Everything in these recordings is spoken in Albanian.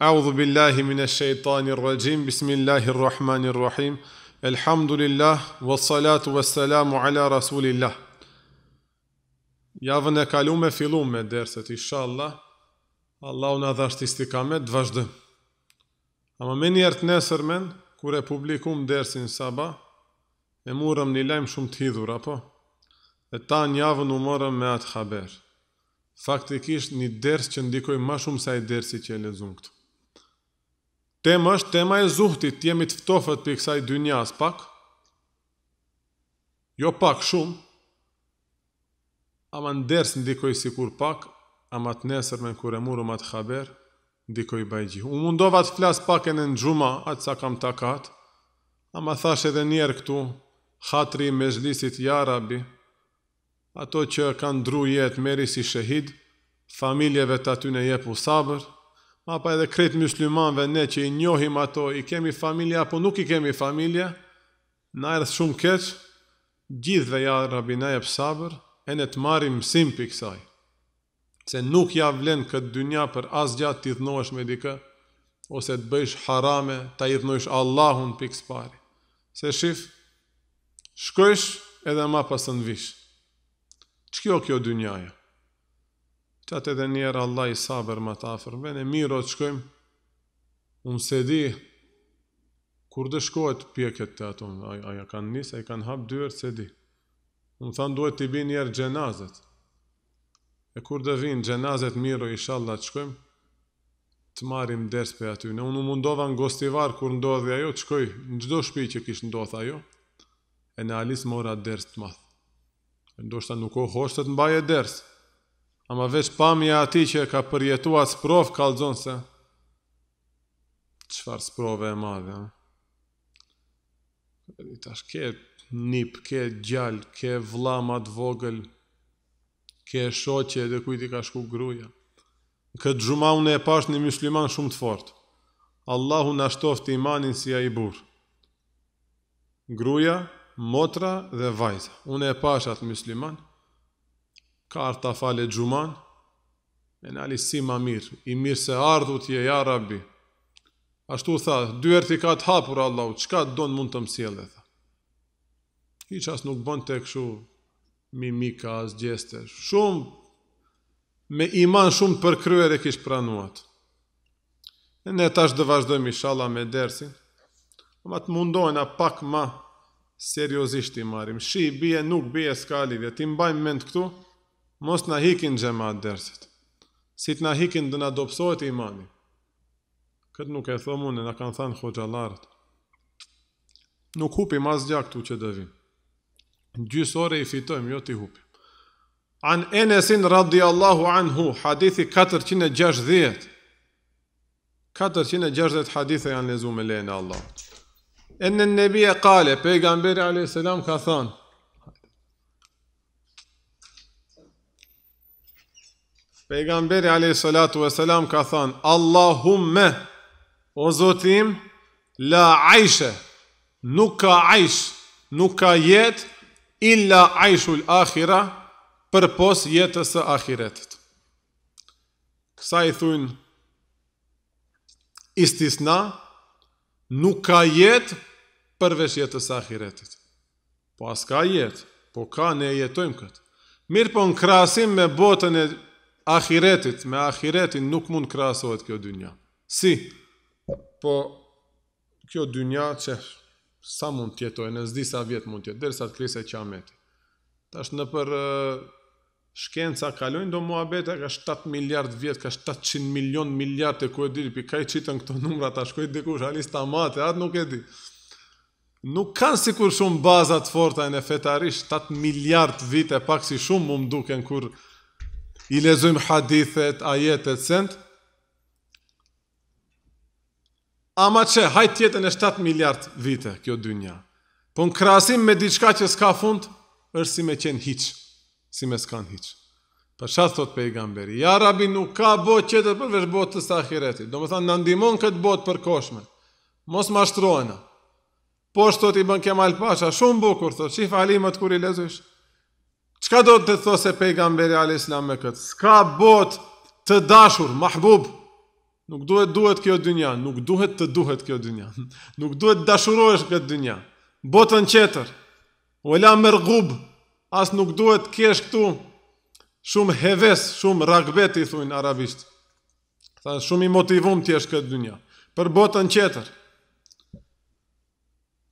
A'udhu billahi minash shaitanir rajim. Bismillahir rahmanir rahim. Elhamdulillah was salatu was salamu ala rasulillah. Javën e kaluam e filluam me derset inshallah. Allahu na dhash istikamet të vazhdojmë. Ama më një nesërmen, kur e publikum dersin saba, e murëm një lajmë shumë të hidhur, apo? E ta njavën u morëm me atë haber. Faktikisht një ders që ndikoj ma shumë sa i dersi që e lezun këtu. Tema është tema e zuhtit, jemi të ftofët për kësaj dy pak, jo pak shumë, ama në dersë në dikoj si kur pak, ama të nesër me në kure muru ma të khaber, në dikoj bajgji. U mundovat të flas pak e në gjuma, atë sa kam takat, ama thash edhe njerë këtu, hatri me zhlisit jarabi, ato që kanë dru jetë meri si shëhid, familjeve të aty në jepu sabër, ma pa edhe kretë myslimanve ne që i njohim ato, i kemi familje apo nuk i kemi familje, na erë shumë keqë, gjithve ja rabinaj e pësabër, e ne të marim mësim për kësaj, se nuk ja vlenë këtë dynja për asgja të i me dikë, ose të bëjsh harame, të i Allahun për kësë Se shifë, shkësh edhe ma pasën vishë. Që kjo kjo dynjaja? që atë edhe njerë Allah i sabër më të afërve, ne mirë o të shkojmë, unë se di, kur dë shkojt pjeket të ato, aja kanë njës, aja kanë hapë dyër, se di. Unë thanë duhet të i bi njerë gjenazet, e kur dë vinë gjenazet mirë o isha Allah të shkojmë, të marim ders për aty. Ne unë mundova në gostivar kur ndodhi ajo, të shkoj në gjdo shpi që kishë ndodh ajo, e në alis mora ders të math. Ndo shta nuk o hoshtë të mbaje dersë, ama veç pamja ati që ka përjetua sprov kalzon se qëfar sprove e madhe. Edhe tash ke nip, ke gjall, ke vla mat vogël, ke shoqe edhe kujti i ka shku gruaja. Këtë xhuma unë e pash një musliman shumë të fortë. Allahu na të imanin si ai burr. Gruaja, motra dhe vajza. Unë e pash atë musliman ka arë ta fale gjuman, e në ali si ma mirë, i mirë se ardhut je, ya rabbi. Ashtu tha, dyërti ka të hapur Allah, qka të donë mund të mësjele, tha. hiç as nuk bën të këshu mimika, as gjeste, shumë, me iman shumë për kryer e kishë pranuat. E ne tash do vazhdojmë i me dersin, po ma të mundojnë a pak ma seriosisht i marim. Shi, bie, nuk bie, s'ka ti mbajmë mend këtu, mos na hikin xhamat dersit. Si të hikin do na dobësohet imani. Këtë nuk e thëmune, në kanë thënë xhoxhallarët. Nuk hupim as gjak që dëvim. vim. i fitojmë, jo ti hupim. An Enesin radiallahu anhu, hadithi 460. 460 hadithe janë lezu me lejnë Allah. Enën nebija kale, pejgamberi a.s. ka thënë, Pejgamberi alayhi salatu wa salam ka than Allahumma o Zotim la aisha nuk ka aish nuk ka jet illa aishul akhira për pos jetës së ahiretit. Kësa i thuin istisna nuk ka jet përveç jetës së ahiretit. Po as ka jet, po ka ne jetojmë këtë. Mirë po në krasim me botën e ahiretit, me ahiretin nuk mund krahasohet kjo dynja. Si? Po kjo dynja që sa mund të jetojë në disa vjet mund të jetë derisa të krijesë qiameti. Tash në për shkenca kalojnë do muhabeta ka 7 miliard vjet, ka 700 milion miliard e ku e di pi ka i qitën këto numra ta shkoj dikush ali sta mate, atë nuk e di. Nuk kanë kur shumë baza të forta në fetarisht 7 miliard vite pak si shumë mu mduken kur i lezojmë hadithet, ajetet, sent. Ama që hajtë tjetën e 7 miliard vite, kjo dy nja. Po në krasim me diçka që s'ka fund, është si me qenë hiqë, si me s'kanë hiqë. Po për shatë thot pe i gamberi, ja rabi nuk ka bot qëtër për botë të stahireti. Do më thanë, në ndimon këtë botë për koshme. Mos ma shtrojna. Po shtot i bën kemal pasha, shumë bukur, thot që i falimet kur i lezojshë. Qka do të thosë e pejgamberi a.s. me këtë? Ska bot të dashur, mahbub. Nuk duhet duhet kjo dynja, nuk duhet të duhet kjo dynja. Nuk duhet dashurohesh këtë dynja. Botën qeter, ola mërgub, as nuk duhet kesh këtu shumë heves, shumë ragbet i thujnë arabisht. Tha, shumë i motivum të jesh këtë dynja. Për botën qeter,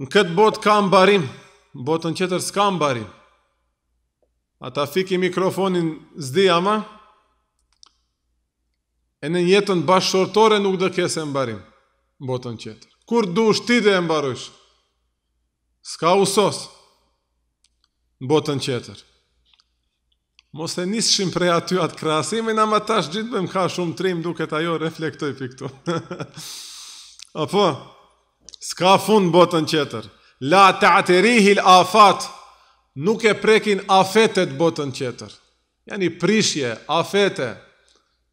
në këtë botë ka barim. botën qeter s'ka barim. A ta fiki mikrofonin zdi ama, e në jetën bashkëshortore nuk dhe kese e mbarim, në botën qëtër. Kur du është ti dhe e mbarush, s'ka usos, në botën qëtër. Mos e nisë prej aty atë krasime, në më tash gjithë me më ka shumë trim, duke të ajo reflektoj për këtu. Apo, s'ka fund në botën qëtër. La ta të rihil afatë, nuk e prekin afetet botën qeter. Ja një prishje, afete,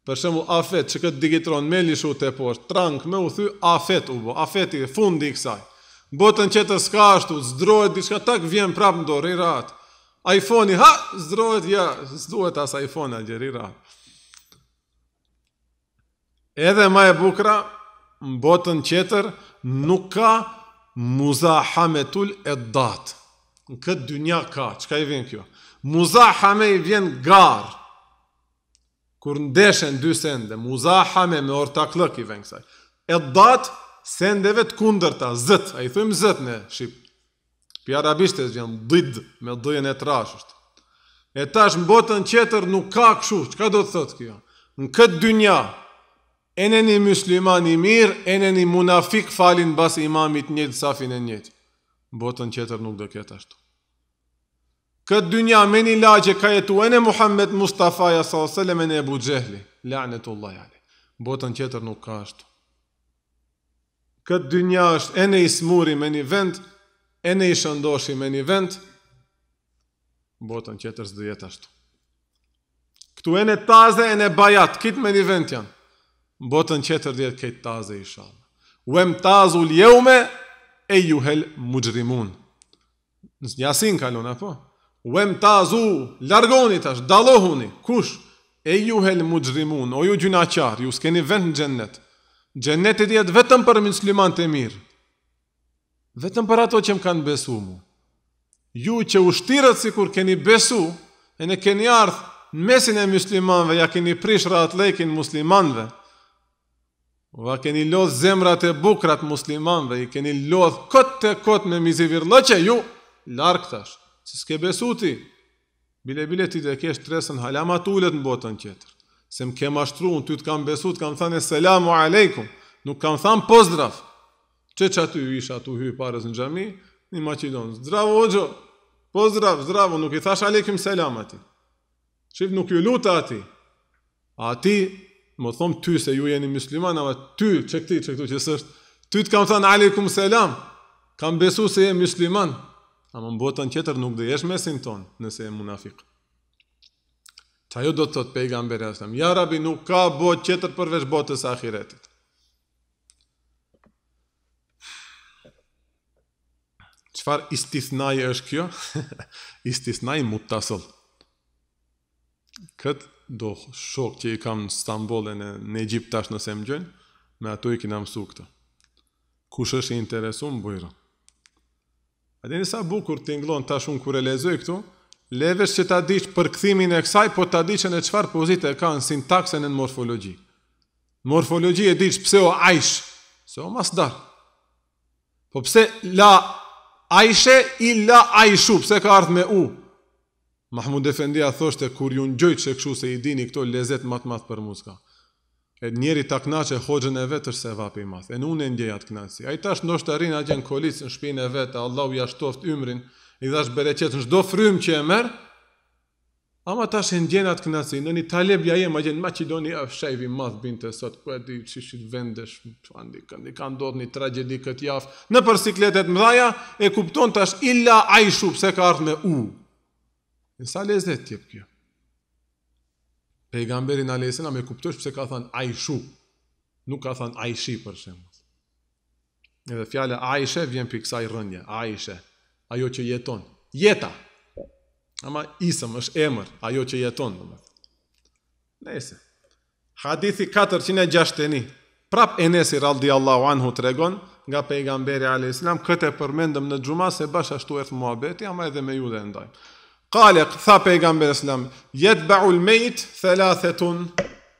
për shemë afet, që këtë digitron me lishu të por, trank me u thy, afet u bo, afeti fundi i kësaj. Botën qeter s'ka ashtu, zdrojt, diska tak vjen prapë më dorë, i ratë. Iphone-i, ha, zdrojt, ja, zdojt as Iphone-a gjeri ratë. Edhe ma e bukra, në botën qeter, nuk ka muzahametul e datë. Në këtë dynja ka, që ka i vjen kjo? Muzahame i vjen garë, kur ndeshen dy sende, muzahame me ortak lëk i vjen kësaj. E datë sendeve të kunder ta, zëtë, a i thujmë zëtë në Shqipë. arabisht e vjen dhidë, me dhujën e trashështë. E tash në botën qëtër nuk ka këshu, që ka do të thotë kjo? Në këtë dynja, enë një muslimani mirë, enë një munafik falin bas imamit njëtë safin e njëtë botën qëtër nuk dhe këtë ashtu. Këtë dynja me një lagje ka jetu e në Muhammed Mustafa ja sa sëllem e në Ebu Gjehli, lajnë të Allah botën qëtër nuk ka ashtu. Këtë dynja është e në ismuri me një vend, e në ishëndoshi me një vend, botën qëtër së dhe ashtu. Këtu e në taze e në bajat, kitë me një vend janë, botën qëtër dhe këtë taze i shalë. Uem tazul ljeume, e juhel mujrimun. Nësë një asin kalon, apo? Uem ta largoni tash, dalohuni, kush? E juhel mujrimun, o ju gjuna ju s'keni vend në gjennet. Gjennet e djetë vetëm për minslyman të mirë. Vetëm për ato që më kanë besu mu. Ju që u shtirët si kur keni besu, e ne keni ardhë, Mesin e muslimanve, ja keni prish rrat lekin muslimanve, Va keni lodh zemrat e bukrat musliman dhe i keni lodh këtë të këtë me mizivir lëqe, ju, larkë tash, që s'ke besu ti, bile bile ti dhe kesh të resën halama të ullet në botën kjetër, se më kema shtru, në ty të kam besu, të kam thane selamu alejkum, nuk kam than pozdraf, që që aty ju isha aty hyjë parës në gjami, një maqidon, zdravo o gjo, pozdrav, zdravo, nuk i thash alejkum selamati, që nuk ju luta ati, ati Më thonë ty se ju jeni musliman, ama ty, që këti, që këtu që sështë, ty të kam thënë alikum selam, kam besu se jeni musliman, ama më botën qëtër nuk dhe jesh mesin tonë, nëse e munafik. Qa ju do të thotë pejgamberi aslam, ja rabi nuk ka botë qëtër përveç botës ahiretit. Qëfar istisnaj është kjo? istisnaj mutasëll. Këtë do shok që i kam në Stambol e në, Egypt tash nëse më gjënë, me ato i kina mësu këta. Kush është i interesu më bujra. A dhe njësa bukur të inglon tash unë kur e lezoj këtu, levesh që ta diqë për këthimin e kësaj, po ta diqë në qëfar pozitë e ka në sintaksen e në morfologi. Morfologi e diqë pse o aish, se o mas Po pse la ajshe i la aishu, pse ka ardhë me u, Mahmud Efendi a thoshte kur ju ngjojt se kshu se i dini këto lezet më të madh për muzikë. E njëri ta knaqe hoxhën e vetë se vapi i madh. E nuk e ndjeja të knaqsi. Ai tash ndoshta arrin atje në kolic në shpinën e vet, Allahu ja shtoft ymrin, i dhash bereqet çdo frym që e merr. Ama tash e ndjen atë knaqsi. Në Italia ja jam atje në Maqedoni, a shajvi i madh binte sot ku e di çish vendesh, tani kanë kanë dorë në tragjedi kët javë. Në përsikletet mëdhaja e kupton tash ila ai shup se ka ardhur me u. E sa lezet tjep kjo? Pejgamberin a lezet me kuptosh pëse ka thënë ajshu, nuk ka thënë ajshi për shemë. Edhe fjale ajshë vjen për kësaj rënje, ajshë, ajo që jeton, jeta, ama isëm është emër, ajo që jeton. Në esë, hadithi 461, Prap Enesi Raldi Allahu Anhu të regon, nga pejgamberi a.s. Këtë përmendëm në gjumasë e bashkë ashtu e thë muabeti, ama edhe me ju dhe ndajmë. Kale, këtha pejgamber e slam, jetë ba ulmejt, thela thetun,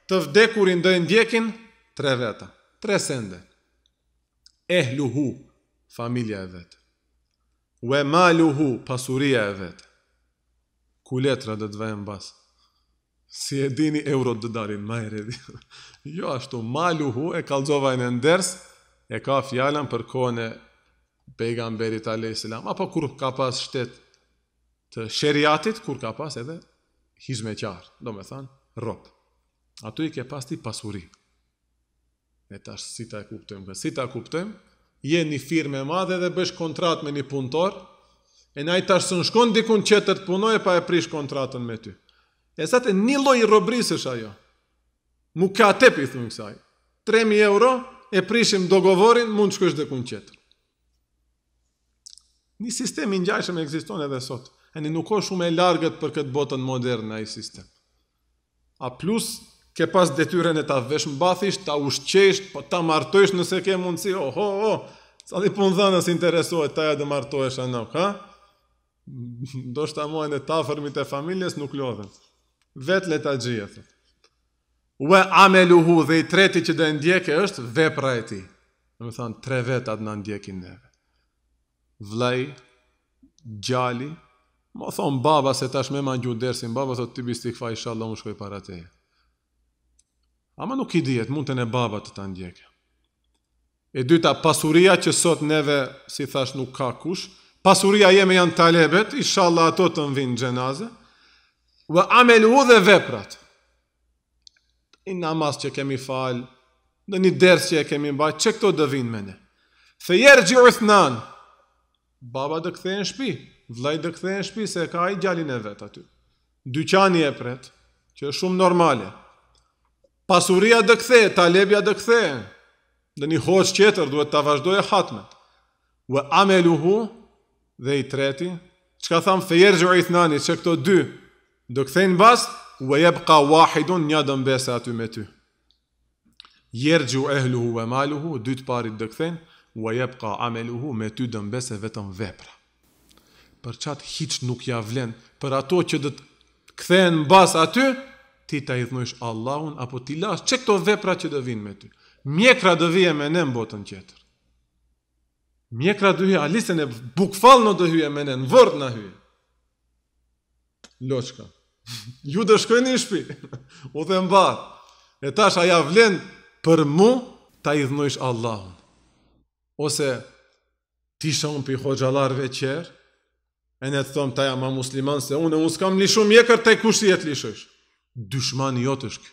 të vdekurin dhe ndjekin, tre veta, tre sende. Ehluhu, familja e vetë. We ma luhu, pasuria e vetë. Kuletra dhe të vajem basë. Si e dini euro dhe darin, ma e redi. Jo, ashtu, maluhu, e kalzovajn e ndërës, e ka fjallan për kone pejgamberit a lejë apo kur ka pas shtetë, të shëriatit, kur ka pas edhe hizme do me thanë, ropë. A tu i ke pas ti pasuri. E tash si ta e kuptojmë, dhe si ta kuptojmë, je një firme madhe dhe bësh kontrat me një punëtor, e na i tash së në shkon dikun që të të punoj, pa e prish kontratën me ty. E sate një loj i është ajo, mu ka tep i thunë kësaj, 3.000 euro, e prishim dogovorin, mund shkësht dhe kun qëtër. Një sistemi njajshëm e egziston edhe sotë. Ani nuk ka shumë e largët për këtë botën moderne ai sistem. A plus ke pas detyrën e ta vesh mbathish, ta ushqesh, po ta martosh nëse ke mundsi. Oho, oh, oh. sa di pun dhënë interesohet ta ja martosh anë, ha? Do të shtamoj në tafërmit e familjes nuk lodhen. Vet le ta gjithë. atë. Wa ameluhu dhe i treti që do ndjekë është vepra e tij. Në të thonë tre vetat na ndjekin neve. Vllai, gjali, Më thonë baba se tash me ma një dersin, baba thotë ti bisti këfa isha Allah unë shkoj para te. Ama nuk i djetë, mund të ne baba të të ndjekë. E dyta, pasuria që sot neve, si thash, nuk ka kush, pasuria jeme janë talebet, inshallah ato të nvinë gjenaze, vë amelu dhe veprat. I namaz që kemi falë, në një ders që e kemi mbaj, që këto dë vinë me ne. Thejerë gjurë thë Baba baba dë në shtëpi, vllai do kthehen në shtëpi se ka i gjalin e vet aty. Dyqani e pret, që është shumë normale. Pasuria do kthehet, talebia do kthehet. Dhe një hoqë qeter duhet të vazhdoj e hatmet Vë ameluhu Dhe i treti Që ka thamë fejerë gjërë i thnani Që këto dy Do këthejnë bas Vë jebë ka wahidun një dëmbese aty me ty Jerë gjërë ehlu hu Vë maluhu Dytë parit do këthejnë Vë jebë ka ameluhu Me ty dëmbese vetëm vepra për qatë hiç nuk ja vlen, për ato që do të kthehen mbas aty, ti ta i thonësh Allahun apo ti laj që këto vepra që do vinë me ty. Mjekra do vije me në botën tjetër. Mjekra do hyj alisen e bukfall në do hyj me në vord na hyj. Loçka. Ju do shkojnë në shtëpi. U dhe mbar. E tash a ja vlen për mua ta i dhënojsh Allahun. Ose ti shon pi hoxalarve qer, E ne të thomë taja ma musliman se unë, unë s'kam lishu mjekër të e kush si jetë lishësh. lishojsh. Dushman është.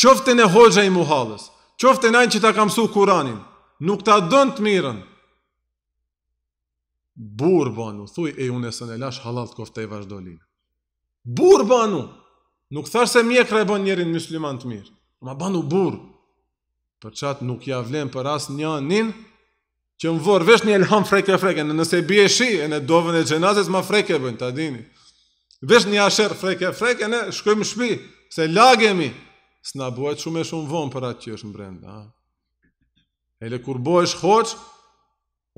Qofte në hojgja i muhalës, qofte në ajnë që ta kam su kuranin, nuk ta dënë të mirën. Burë banu, thuj e unë e së në lash halal të kofte i vazhdo linë. Burë banu, nuk thashtë se mjekër e bën njerin musliman të mirë. Ma banu burë, për qatë nuk javlen për asë një një që më vorë, vesh një elham freke freke, në nëse bje shi, e në dovën e gjenazës ma freke bëjnë, ta dini. Vesh një asher freke freke, në shkojmë shpi, se lagemi, së në shumë e shumë vonë për atë që është më brenda. E le kur bëhet shkoq,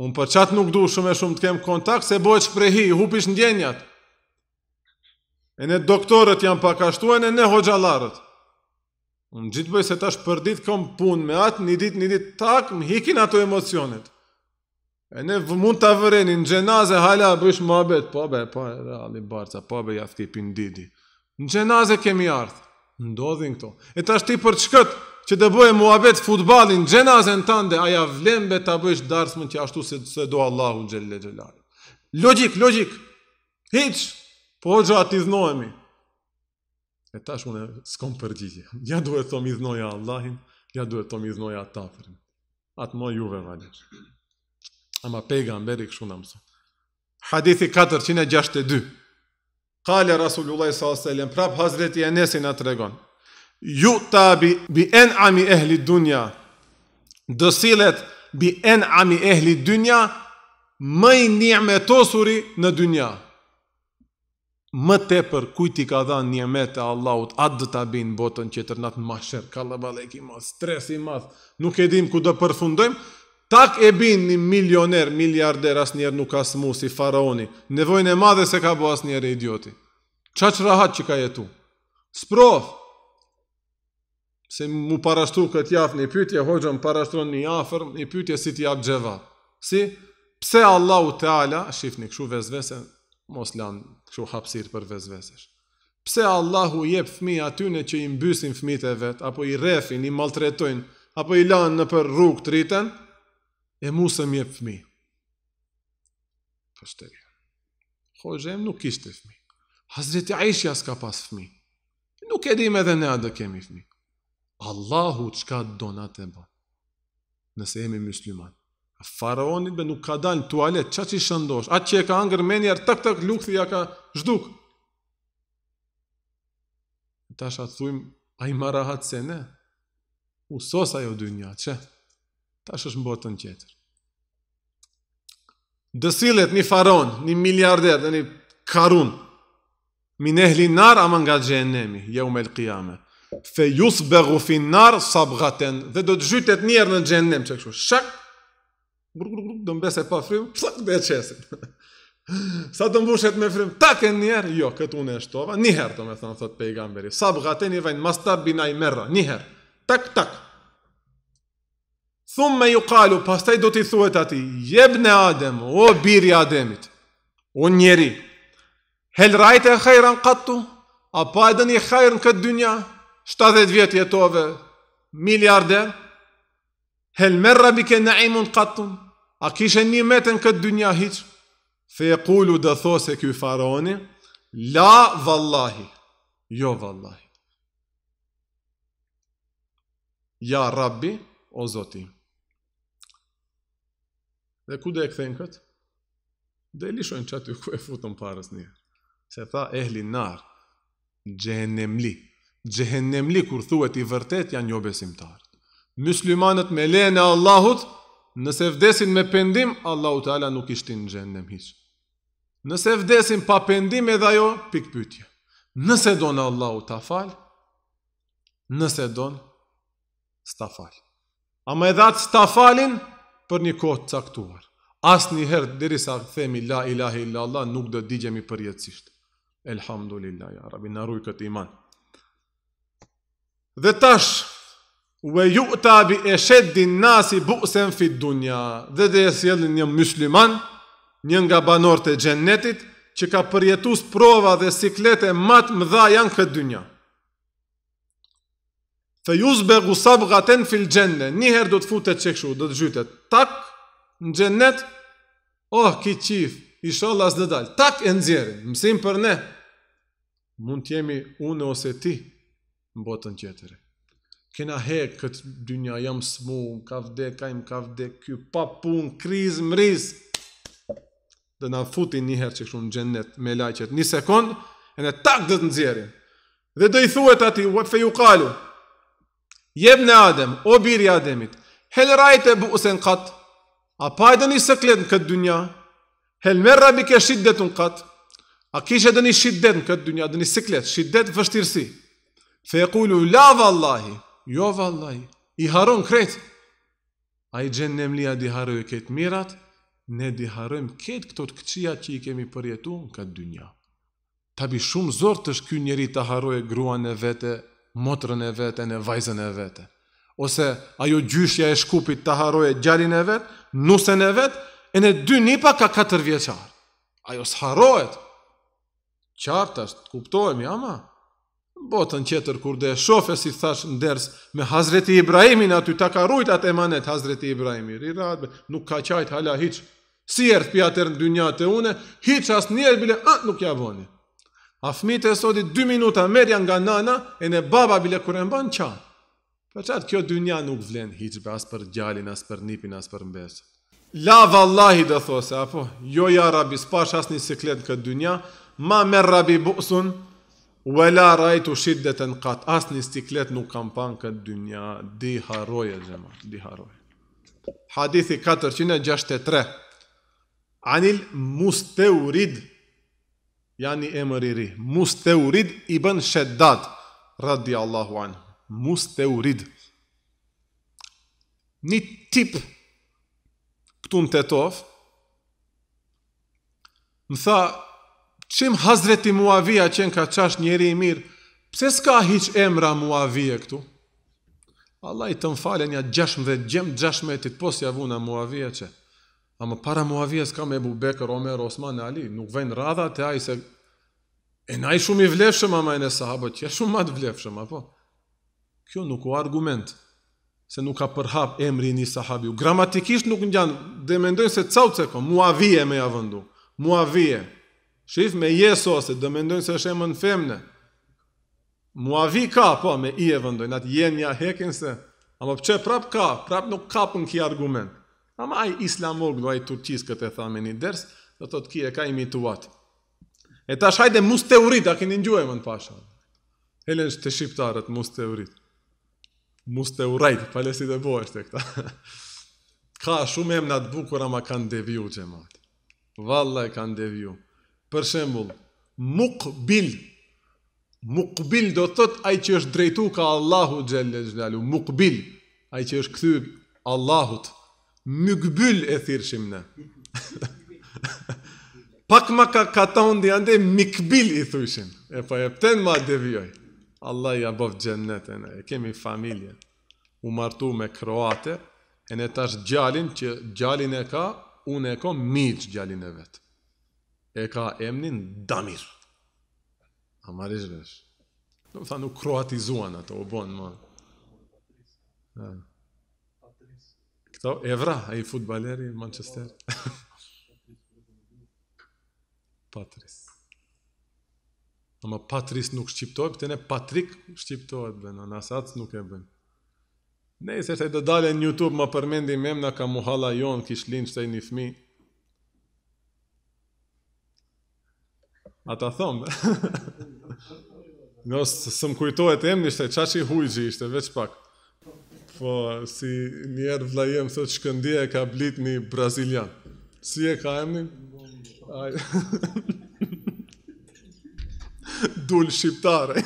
unë për qatë nuk du shumë e shumë të kemë kontakt, se bëhet shprehi, hupish në djenjat. E në doktorët janë pakashtu, e në hoxalarët. Unë gjithë bëjë se tash përdit kom punë me atë, një ditë, një ditë, tak, më hikin ato emocionet. E ne mund të vëreni në gjenaze, hala bësh më abet, po be, po e dhe ali barca, po be, jaftë kipi në didi. Në gjenaze kemi ardhë, ndodhin këto. E ta shti për qëkët, që dhe bëhe më abet futbalin, në gjenaze në tënde, aja vlembe të bësh darsë më që ashtu se do Allahu në gjellë Logik, logik, hiq, po gjë atë i dhnojemi. E ta shumë s'kom përgjitje. Ja duhet të më dhnoja Allahin, ja duhet të më dhnoja atë të Atë më juve, vale. Ama pejgamberi kështu na mëson. Hadithi 462. Qala Rasulullah sallallahu alaihi wasallam, prap Hazreti Enes na tregon. Ju ta bi, bi en ami ehli dunja Dësilet bi en ami ehli dunja Mëj njëmetosuri në dunja Më tepër kujti ka dha njëmet e Allahut Atë dë ta bin botën që tërnat rnatë shërë, Kalabalek i mas, stres i mas Nuk e dim ku do përfundojmë Tak e bin një milioner, miliarder as njerë nuk as mu si faraoni, nevojnë e madhe se ka bo as njerë e idioti. Qa që rahat që ka jetu? Sprof, se mu parashtu këtë jafë një pytje, hoqë më parashtu një jafër, një pytje si të jap gjeva. Si? Pse Allah u shifni ala, këshu vezvese, mos lanë këshu hapsirë për vezvesesh. Pse Allah u jep fmi atyne që i mbysin fmite vetë, apo i refin, i maltretojnë, apo i lanë në për rrugë të rritën, e musëm jep fmi. Pështëri. Hoxhe po em nuk ishte fmi. Hazreti Aishja s'ka pas fmi. Nuk edhim edhe ne adë kemi fmi. Allahu qka donat e ba. Nëse jemi musliman. Faraonit be nuk ka dalë në tualet, qa që i shëndosh, atë që e ka angër arë tak tak lukëthi ja ka zhduk. Ta shatë thujmë, a i marahat se ne? U sos ajo dy një, që? tash është mbotë të në Dësilet një faron, një miliarder dhe një karun, mi nehli nar aman nga gjenemi, ja u me lë fe jusë bëgu fin nar sabgaten, dhe do të gjytet njerë në gjenem, që këshu, shak, grup, grup, do në pa frim, plak, dhe qesit. Sa të mbushet me frim, tak e njerë, jo, këtë unë e shtova, njerë, do me thonë, thot pejgamberi, sabgaten i vajnë, ta bina i merra, tak, tak, Thumë me ju kalu, pastaj do t'i thuet ati, jeb në Adem, o birja Ademit, o njeri, hel rajte e kajra në katu, a pa edhe një kajrë në këtë dynja, 70 vjetë jetove, miliarder, hel merra ke në imun katu, a kishe një metë në këtë dynja hiqë, Fe kulu dhe tho se kjoj faraoni, la vallahi, jo vallahi. Ja, rabbi, o zotim. Dhe ku dhe e këthejnë këtë? Dhe e lishojnë që aty ku e futën parës një. Se tha ehli narë, gjehenemli. Gjehenemli kur thuet i vërtet janë jo besimtarët. Muslimanët me lehen e Allahut, nëse vdesin me pendim, Allahu Teala nuk ishtin në gjehenem hiç. Nëse vdesin pa pendim edhe ajo, pik pytje. Nëse donë Allahu ta falë, nëse donë, sta falë. A me sta falin, për një kohë të caktuar. Asë një herë, diri sa themi la ilahe illa Allah, nuk dhe digjemi për jetësisht. Elhamdulillah, ja, rabi, në këtë iman. Dhe tash, ve ju të abi e din nasi buksen fit dunja, dhe dhe e një musliman, një nga banor të gjennetit, që ka përjetus prova dhe siklete matë dha janë këtë dunja. Fe juz be gusab gaten fil gjenne, njëherë do të futet që këshu, do të gjytet, tak, në gjennet, oh, ki qif, i shalas dhe dal, tak e nëzjeri, mësim për ne, mund të jemi une ose ti, në botën tjetëri. Kena he këtë dynja, jam smu, më ka vde, ka im ka vde, kjo pa pun, kriz, mriz, dhe na futin njëherë që këshu në gjennet, me lajqet, një sekund, e në tak dhe të nëzjeri, dhe dhe i thuet ati, fe ju kalu, në Adem, o birja Ademit, hel rajte bu usen kat, a pa e dëni sëklet në këtë dunja, hel merë rabi ke shiddet në kat, a kishe dëni shiddet në këtë dunja, dëni sëklet, shiddet vështirësi. Fe e kulu, la vallahi, jo vallahi, i haron kret, a i gjenë nëmli a diharëve këtë mirat, ne diharëm këtë këtë këtëqia që i kemi përjetu në këtë dunja. Tabi shumë zorë të shky njeri të haroj e gruan e vete, motrën e vete, në vajzën e vetë, Ose ajo gjyshja e shkupit të haroje gjallin e vetë, nusën e vetë, e në dy nipa ka katër vjeqarë. Ajo së harojët. Qartë është, kuptojmë, jama. Botën qëtër kur dhe shofe, si thash në dersë, me Hazreti Ibrahimin aty, ta ka rujt atë emanet Hazreti Ibrahimin. Iradbe, nuk ka qajtë, hala hiqë. Si erë pja tërë në dynjate une, hiqë asë njerë bile, nuk ja vonit. A fëmite e sotit, dy minuta merja nga nana, e ne baba bile kure e banë qa. Për po që kjo dynja nuk vlenë, asë për gjallin, asë për nipin, asë për mbesë. La Allahi dë thosë, jo ja rabi spash, asë një stiklet në këtë dynja, ma mer rabi buksun, u raitu shiddatan tu asni siklet në katë, asë një nuk kam panë këtë dynja, di haroj e di haroj. Hadithi 463, Anil Musteurid Jani një emër i ri. Musteurid i bën shedat, radi Allahu an. Musteurid. Një tip këtu në tofë, më tha Qim Hazreti Muavija qenë ka qash njeri i mirë, pse s'ka hiq emra muavije këtu? Allah i të më falen ja 16 gjem 16 posja vuna Muavija që. Ama para Muavijes ka me Ebu Bekër, Omer, Osman, Ali, nuk vejnë radha të ajë se e na shumë i vlefshëm ama e në sahabët, që e shumë matë vlefshëm, apo? Kjo nuk u argument se nuk ka përhap emri një sahabiu. Gramatikisht nuk në gjanë, dhe mendojnë se cao të seko, Muavije me javëndu, Muavije. Shif me jeso ose, dhe mendojnë se është në femne. Muavi ka, po, me i e vëndojnë, atë jenja heken se, ama për që prap ka, prap nuk kapën ki argument. Ama ai islamog, do aj turqis këtë e thamë në ders, dhe të të e ka imituat. E ta shajde mus urit, a kini njëgjua më në pasha. Helen të shqiptarët mus të urit. Mus të urajt, palesi dhe bo e këta. Ka shumë e të bukur ama kanë devju që matë. Valla e kanë devju. Për shembul, muqbil mukbil do të të që është drejtu ka Allahu gjellë gjellalu. mukbil, ai që është këthyr Allahut mygbyll e thirrshim ne. Pak ma ka katon di ande mikbil i thuishin. E pa po, e pten ma devjoj. Allah ja bof gjennet E kemi familje. U martu me kroate, e ne tash gjalin që gjalin e ka, unë e kom miq gjalin e vet. E ka emnin Damir. A vesh? Do të kroatizuan ato, u bon më. Ëh. Këto, Evra, a i futbaleri, Manchester. Patris. Ama Patris nuk shqiptohet, për të ne Patrik shqiptohet, bënë, në asatës nuk e bënë. Ne i sërte dhe dale në Youtube, më përmendi me më në ka muhala jonë, kishlin linë një fmi. A ta thomë, Nësë së më kujtohet emni, shte qa që i hujgji, ishte veç pak. Po, si njerë vlajem, sot shkëndia e ka blit një brazilian. Si e ka emni? Dull shqiptare.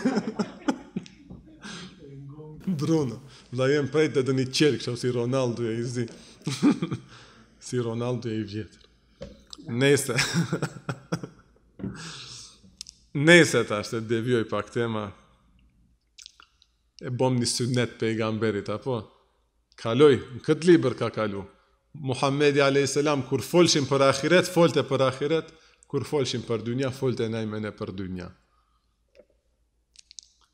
Bruno. Vlajem prejtë dhe një qërë, kështë si Ronaldo e i zi. Si Ronaldo e i vjetër. Nese. Nese ta është e devjoj pak tema. Nese e bom një sunet pe i gamberit, apo? Kaloj, në këtë liber ka kalu. Muhammedi a.s. kur folshim për akiret, folte për akiret, kur folshim për dunja, folte në e për dunja.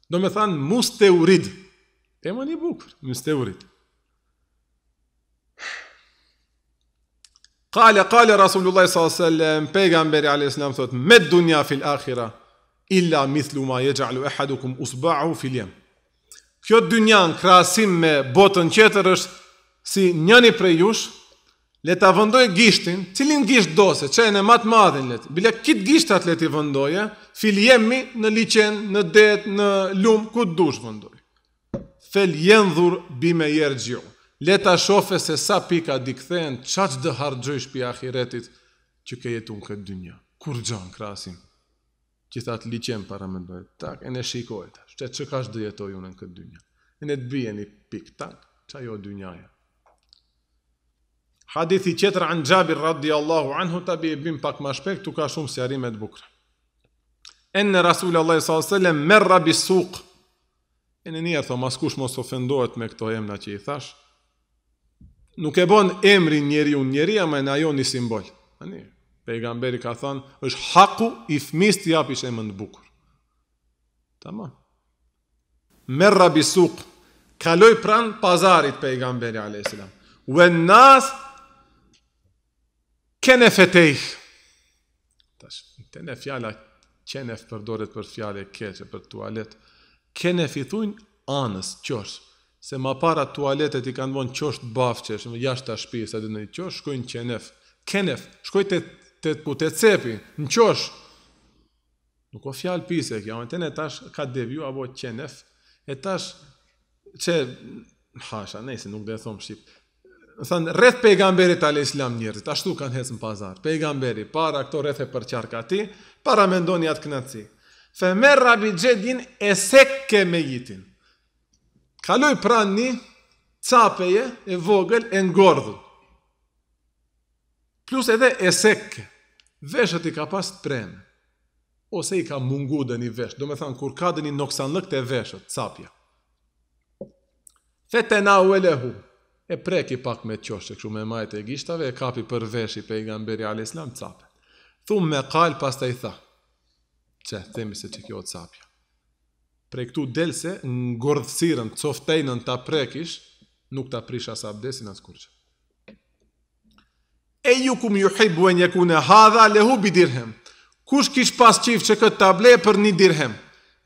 Do me thanë, mus të urid. E më një bukër, mus të urid. Kale, kale, Rasullullahi s.a.s. Pegamberi a.s. Thot, me dunja fil akira, illa mithlu ma jegjallu, e hadukum usba'u fil jemë kjo dynjan krasim me botën qeter është si njëni prej jush, le ta vendoj gishtin, cilin gisht dose, që e në matë madhin let, bile kitë gishtat le ti vendoje, fil jemi në liqen, në det, në lum, ku të dush vendoj. Fel jenë dhur bime jërë gjo, le ta shofe se sa pika dikthen, qa dë hargjoj shpi ahiretit, që ke jetu në këtë dynja, kur gjanë krasim, që thatë liqen para me ndoje, tak, e në shikojtë. Shtetë që ka shdo jetoj unë në këtë dynja. E ne të bje një pikë takë, që ajo dynja e. Hadithi qëtër anë gjabi radhi anhu të bje bim pak ma shpek, tu ka shumë si arime të bukra. Enë në Rasulë Allah s.a.s. merë rabi suqë. E në njerë, thëmë, asë kush mos ofendohet me këto emna që i thash. Nuk e bon emri njeri unë njeri, ama e në ajo një simbol. Ani, pejgamberi ka thënë, është haku i fmis të japish e më bukur. Tamam merra bisuk, kaloj pran pazarit pejgamberi a.s. U nas, kene fetejh. Tash, kene fjala, kene përdoret për fjale keqe, për tualet. Kene fithujnë anës, qosh. Se ma para tualetet i kanë vonë qosh të bafë që jashtë të shpijë, sa dhe në i qosh, shkojnë qenef. Kenef, shkoj të të të cepi, në qosh. Nuk o fjalë pise, kjo, me të ne tash ka devju, apo qenef, E tash çe hasha, ne si nuk dhe e them shqip. Do thon rreth pejgamberit ale islam njerëzit, ashtu kanë hecë në pazar. Pejgamberi para këto rreth e për çarkati, para mendoni at knaci. Fe mer rabi xedin e sek ke me jitin. Kaloj pran ni capeje e vogël e ngordhë. Plus edhe e Veshët i ka pas të prejnë ose i ka mungu dhe një vesh, do me thanë, kur ka dhe një noksan lëkët e veshët, capja. Fe na u e lehu, e preki pak me qoshtë, këshu me majtë e gishtave, e kapi për vesh i pejgamberi al-Islam, capja. Thumë me kalë, pas të i tha, që, themi se që kjo capja. Pre këtu delse, në gordësiren, të softenën të prekish, nuk të prisha sa abdesin asë kurqë. E ju kumë ju hejbu e njeku në hadha, lehu bidirhem. Kush kish pas qif që këtë table për një dirhem?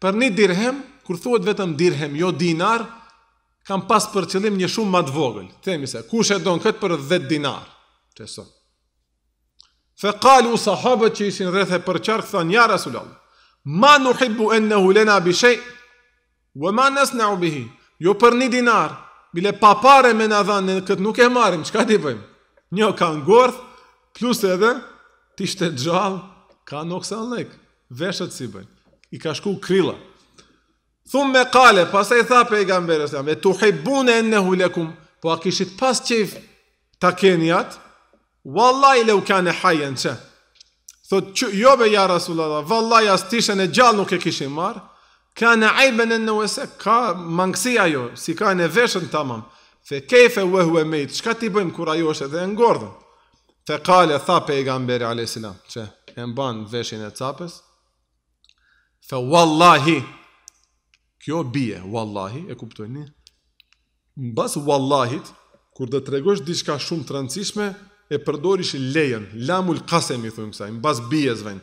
Për një dirhem, kur thuet vetëm dirhem, jo dinar, kam pas për qëllim një shumë matë vogël. Themi se, kush e donë këtë për 10 dinar? Që so. Fe kalu sahabët që ishin rrethe për qarkë, thë një rasullallë, ma nuhibbu enë në hulena bishej, u e ma nës në ubihi, jo për një dinar, bile papare me në dhanë, këtë nuk e marim, qka di bëjmë? Një kanë gorth, plus edhe, ti shte gjallë, Ka noksa lek, veshët si bëjnë. I ka shku krila, Thumë me kale, pasaj tha pe i gamberës, e me tu hejbune e po a kishit pas qef ta keni atë, wallaj le u kane hajen që. Thot, që, jo be ja Rasulada, wallaj as tishën e gjallë nuk e kishin marë, kane ajben e në uese, ka mangësi ajo, si ka në veshën të fe kefe u e hu e mejtë, shka ti bëjmë kura jo është edhe në gordën? Fe kale, tha pe i gamberë a.s. që, e mban veshin e capës, fe wallahi, kjo bie, wallahi, e kuptojni, në wallahit, kur dhe të diçka shumë të rëndësishme, e përdorish lejen, lamul i thujmë kësaj, në basë vën.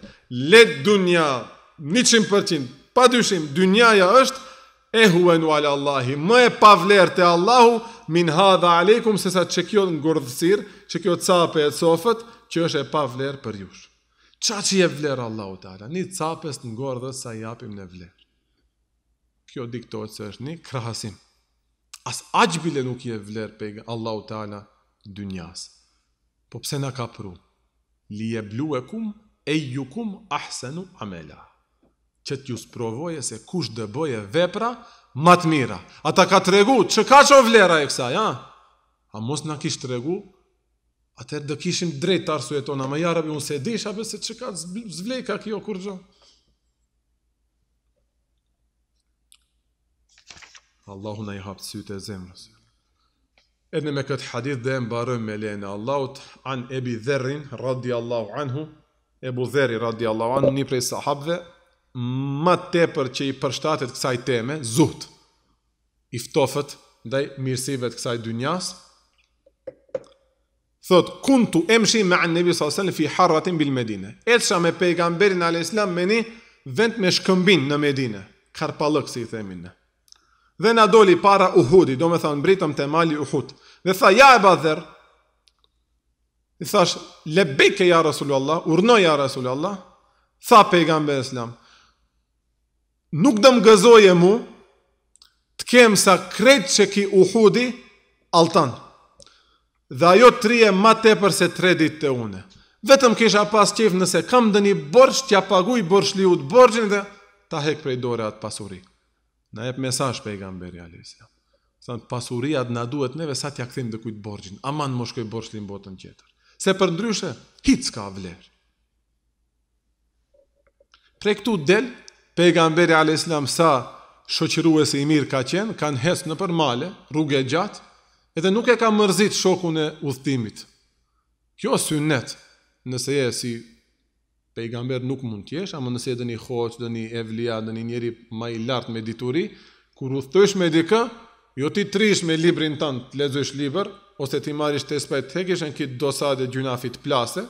Le dunya dunja, 100%, pa dyshim, dynjaja është, e huenu ala Allahi, më e pavler të Allahu, min ha dhe alekum, se sa që kjo në gordësir, që kjo capë e cofët, që është e pavler për jush qa që je vlerë Allahu Teala, një capes në gorë dhe sa japim në vlerë. Kjo diktohet se është një krahasim. As aqbile nuk je vlerë pe Allahu Teala dynjas. Po pse na ka pru? Li e blu e kum, e ju kum ahsenu amela. Që t'ju sprovoje se kush dë boje vepra, matë mira. Ata ka të regu, që ka që vlera e kësa, ja? A mos në kishtë të regu, atëherë do kishim drejt të arsujet tona, më ja rabi, unë se desha, për se që ka zvlejka kjo kur gjë. Allahu na i hapë sytë e zemrës. Edhe me këtë hadith dhe mbarojmë me lene Allahut an ebi dherrin, radi Allahu anhu, ebu dherri, radi Allahu anhu, një prej sahabve, më tepër që i përshtatet kësaj teme, zuht, iftofet, ndaj mirësive të kësaj dynjasë, Thot, kuntu emshi me anë nebi wasallam fi harratin bil Medine. Etësha me pejgamberin a.s. me një vend me shkëmbin në Medine. Karpalëk, si i themin ne. Dhe na doli para uhudi, do me thonë, britëm te mali uhud. Dhe tha, ja e badher, i thash, lebeke ja Rasulullah, urnoj ja Rasulullah, tha pejgamberin islam, nuk dëmë gëzoje mu, të kemë sa kretë që ki uhudi, altanë dhe ajo tri ma tepër se tre dit të une. Vetëm kisha pas qef nëse kam dhe një borç, ja paguj borç li u të borçin dhe ta hek prej dore atë pasuri. Në jep mesaj pe e gamberi Alisja. Sanë pasuria dhe në duhet neve sa tja këthim dhe kujtë borçin. Aman më shkoj borç li në botën tjetër. Se për ndryshe, hit s'ka vlerë. Pre këtu del, pejgamberi a.s. sa shoqiru e se i mirë ka qenë, kanë hesë në përmale, rrugë e gjatë, edhe nuk e ka mërzit shokun e udhtimit. Kjo synet, nëse je si pejgamber nuk mund t'jesh, ama nëse edhe një hoq, edhe një evlia, edhe një njeri ma i lartë me dituri, kur udhtojsh me dika, jo ti trish me librin tënë të lezojsh liber, ose ti marish të espajt të hekish në kitë dosat gjunafit plase,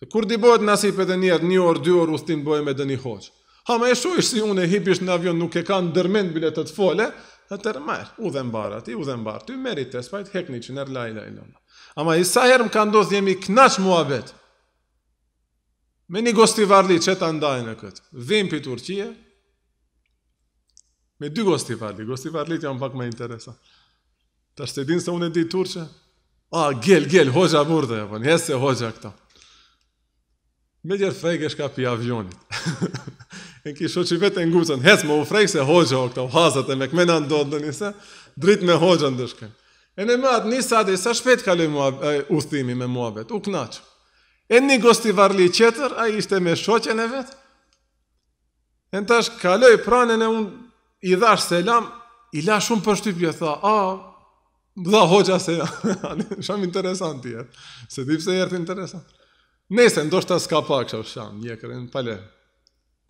se kur di bojt nasi për dhe njerë, një orë, dy orë udhtim bojme edhe një hoq. Ha, me e shojsh si unë e hipish në avion nuk e ka në dërmend biletet fole, Dhe të u dhe mbarë ati, u dhe mbarë, ty merit të spajt, hekni që nërë lajla i Ama i sa herë më ka ndodhë jemi knaqë mua me një gosti varli që të ndajnë në këtë, vim për Turqie, me dy gosti varli, gosti varli të jam pak me interesa. Tash është të dinë se unë e di Turqe? a, gjel, gjel, hoxha burde, jepon, jesë se hoxha këta. Me gjërë fejke shka për avionit. Në ki që vetë e nguzën, hecë më u se hoqë o këta u hazët e me këmena ndonë dhe njëse, dritë me hoqë në dëshkën. E në më atë një sadi, sa shpetë ka u thimi me mua vetë, u knaqë. E një gosti varli qëtër, a i ishte me shoqën e vetë, e në tashë ka pranën e unë, i dhashë selam, i la shumë për shtypje, tha, a, dha hoqëa se janë, shumë interesant tjetë, se dhipë se jertë interesant. Nese, ndoshta s'ka pak, shumë, shumë, njekërë, pale,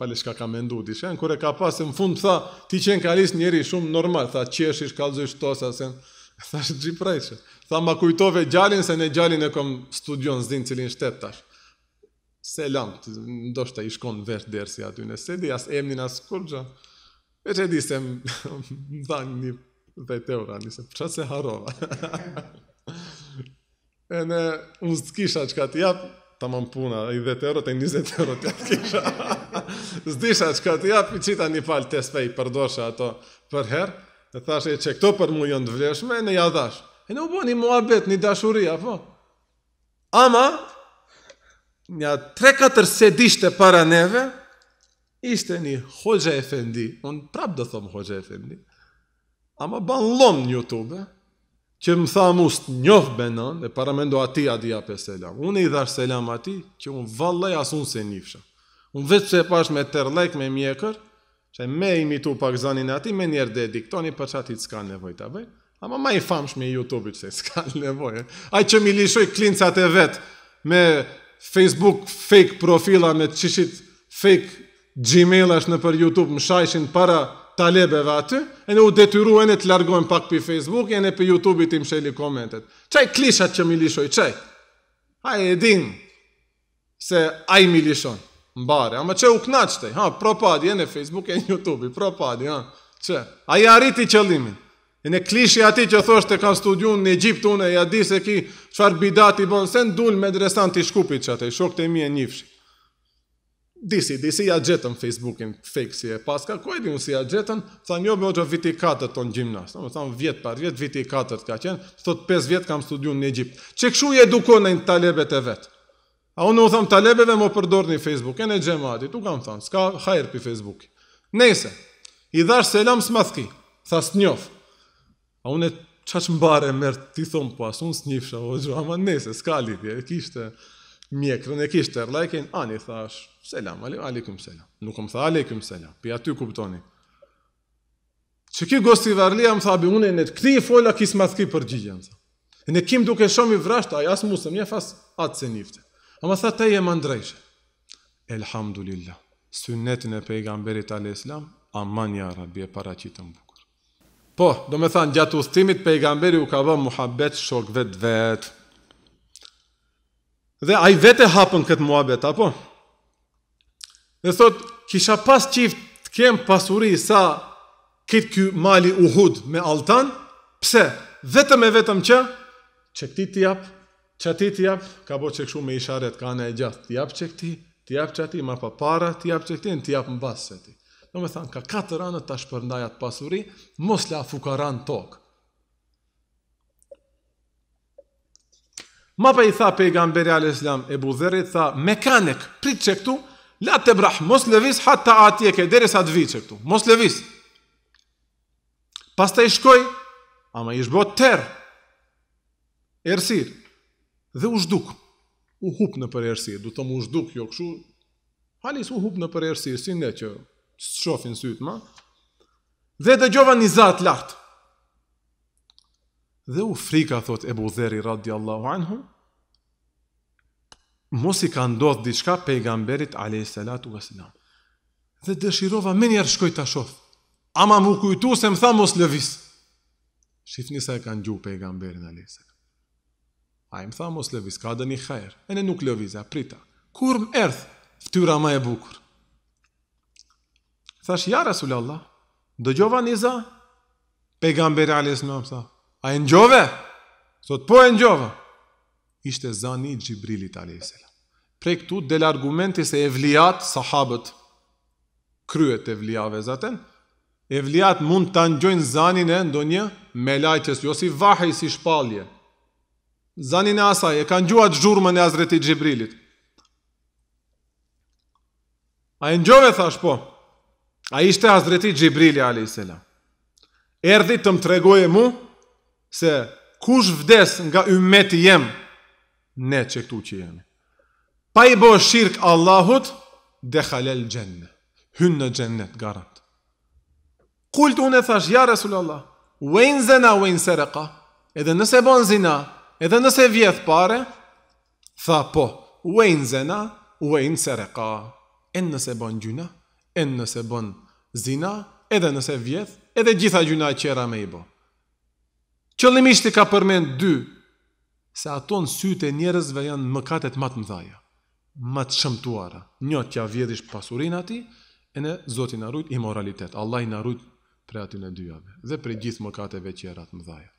falë shka ka mendu, di shenë, kure ka pasë, në fundë, tha, ti qenë ka lisë njeri shumë normal, tha, qeshish, kalëzësh të osa, se tha, shë gjiprejshë, tha, ma kujtove gjallin, se në gjallin e kom studion, zdi cilin shtetë tash, se lam, ndoshta i shkon vërë dersi aty në sedi, as emnin, as kurgja, e që di se më dha një vetë eura, një se përra se harova, e në unë zë kisha që ka të japë, të më mpuna, i vetë euro, e të kisha, Zdisha që ka të ja qita një falë të spej përdoshe ato për herë, dhe thashe që këto për mu jënë të e në ja E në u bo një mua një dashuria, po. Ama, një tre 4 sedishte para neve, ishte një hoxha e fendi, unë prap do thomë hoxha e fendi, ama ban lonë një tube, që më tha musë njofë benon, e para mendo ati a dija për selam. Unë i dhash selam ati, që unë vallaj asun se njifshë. Unë vetë që e pash me tërlek, me mjekër, që me imitu pak zanin ati, me njerë dhe diktoni, për që ati të s'ka nevoj të bëjë. Ama ma i famsh me Youtube që e s'ka nevoj. A që mi lishoj klincat e vetë me Facebook fake profila, me qishit fake Gmail është në për Youtube, më shajshin para talebeve aty, e në u detyru e në të largohen pak për Facebook, e në për Youtube i tim komentet. Qaj klishat që mi lishoj, qaj? A e edin se a i mi lishojnë mbare. Ama që u knaqëtej, ha, propadi, e në Facebook, e në Youtube, propadi, ha, që, a i arriti qëllimin. E në klishi ati që thosht të kanë studiu në Egjipt une, ja di se ki qëfar bidat i bon, se në dul me dresan të shkupit që atë, i shok të mi e njifshi. Disi, disi ja gjetën Facebookin fake si e paska, ku e di unë si ja gjetën, tha një jo, me ojo viti 4 të në gjimnas, në më thamë vjetë par vjetë, viti 4 të ka qenë, thot 5 vjetë kam studiu në Egjipt. Që këshu i edukon talebet e vetë? A unë u thamë talebeve më përdor një Facebook, e në gjemë ati, tu kam thamë, s'ka hajrë për Facebook. Nese, i dhash selam smathki, thas të njofë. A unë e qaqë mbare mërë ti thomë, po asë unë së o ama nese, s'ka lipje, e kishtë mjekërën, e kishtë tërla, ani, thash, selam, alikum selam, nuk më tha, alikum selam, për aty kuptoni. Që ki gosti varlija, më thabi, unë e në këti i fola, kisë mathki përgjigjën, në kim duke shomi vrashta, a jasë musëm, një atë se Po a më thëtë të jemë ndrejshë. Elhamdulillah, sënëtën e pejgamberit al-Islam, aman ja rabi e para që të bukur. Po, do me thënë, gjatë ustimit pejgamberi u ka vë muhabbet shok vetë vetë. Dhe a i vete hapën këtë muhabbet, apo? Dhe thotë, kisha pas qift të kemë pasuri sa këtë kjo mali uhud me altan, pse? Vetëm e vetëm që, që këti t'japë, që ti ti ka bo që këshu me isharet ka në e gjatë, ti jap që këti, ti jap që ati, ma pa para, ti jap që këti, ti jap më basë që ti. Në me thanë, ka katër anë të shpërndajat pasuri, mos la fukaran tokë. Ma pa i tha pejgamberi al-Islam e buzërit, tha mekanik, prit që këtu, la të brah, mos le visë ati e ke, deri sa të vi që këtu, mos visë. Pas të i shkoj, ama i shbo tërë, ersirë dhe u zhduk. U hup në përerësi, du të më u zhduk, jo këshu. Halis u hup në përerësi, si ne që shofin sytë ma. Dhe dhe gjova një zatë lartë. Dhe u frika, thot e buzeri radiallahu anhu, mos i ka ndodhë diçka pejgamberit a.s. Dhe dëshirova, me njerë shkoj të shof. Ama mu kujtu se më tha mos lëvis. Shifni sa e ka ndju pejgamberin a.s. Dhe A im tha mos lëviz, ka dhe një kajr. E ne nuk lëviz, a prita. Kur më erth, ftyra ma e bukur. Thash, ja, Rasulallah, do gjova një za, pejgamberi Alis në më tha, a e në gjove? Sot po e në gjove. Ishte zani Gjibrilit Alis. Pre këtu, del argumenti se evliat, sahabët, kryet evliave zaten, evliat mund të anëgjojnë zanin e ndonje, me lajtës, jo si vahej, si shpalje. Zanin e asaj, e kanë gjuat zhurmën e azreti Gjibrilit. A e gjove, thash po, a ishte azreti Gjibrili, a.s. Erdi të më tregoje mu, se kush vdes nga ymeti jem, ne që këtu që jemi. Pa i bo shirkë Allahut, dhe khalel gjenne. Hynë në gjennet, garant. Kultë unë e thash, ja, Resulallah, wejnë zena, wejnë sereka, edhe nëse bon zina, Edhe nëse vjetë pare, tha po, u e në zena, u e në sereka, e nëse bon gjuna, e nëse bon zina, edhe nëse vjetë, edhe gjitha gjuna e qera me i bo. Qëllimishti ka përmen dy, se ato në syte njerëzve janë mëkatet matë mdhaja, matë shëmtuara, një tja vjedhish pasurin ati, e në zotin arrujt i moralitet, Allah i në arrujt për atin në dyave, dhe për gjithë mëkateve qera të mdhaja.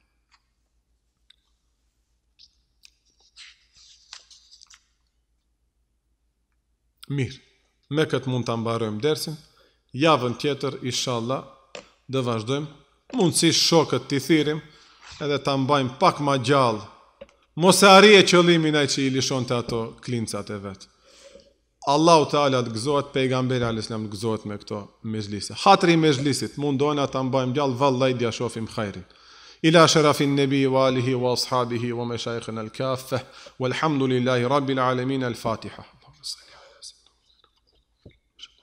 Mirë, me këtë mund të ambarojmë dersin, javën tjetër, Allah, dhe vazhdojmë, mund si shokët të thirim, edhe të ambajmë pak ma gjallë, mos e arje qëllimin e që i lishon të ato klincat e vetë. Allahu Teala të gëzohet, pejgamberi alayhis salam të gëzohet me këto mezhlise. Hatri i mezhlisit mundon të mbajmë gjallë vallai dja shofim hajrin. Ila sharafin nabi wa alihi wa ashabihi wa mashayikhina al-kaffa walhamdulillahi rabbil alamin al-fatiha.